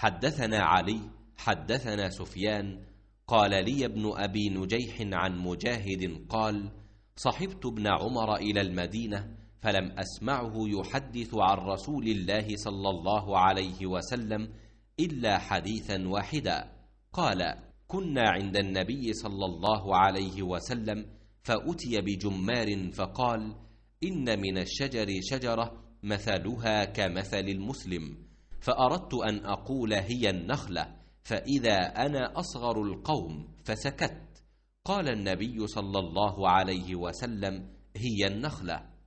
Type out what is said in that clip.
حدثنا علي حدثنا سفيان قال لي ابن أبي نجيح عن مجاهد قال صحبت ابن عمر إلى المدينة فلم أسمعه يحدث عن رسول الله صلى الله عليه وسلم إلا حديثا واحدا قال كنا عند النبي صلى الله عليه وسلم فأتي بجمار فقال إن من الشجر شجرة مثلها كمثل المسلم فأردت أن أقول هي النخلة فإذا أنا أصغر القوم فسكت قال النبي صلى الله عليه وسلم هي النخله